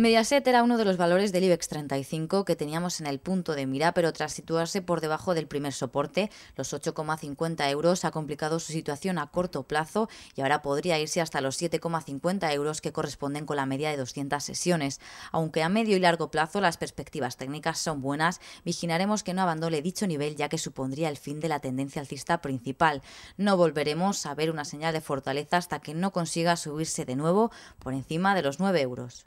Mediaset era uno de los valores del IBEX 35 que teníamos en el punto de mira, pero tras situarse por debajo del primer soporte, los 8,50 euros, ha complicado su situación a corto plazo y ahora podría irse hasta los 7,50 euros que corresponden con la media de 200 sesiones. Aunque a medio y largo plazo las perspectivas técnicas son buenas, vigilaremos que no abandone dicho nivel ya que supondría el fin de la tendencia alcista principal. No volveremos a ver una señal de fortaleza hasta que no consiga subirse de nuevo por encima de los 9 euros.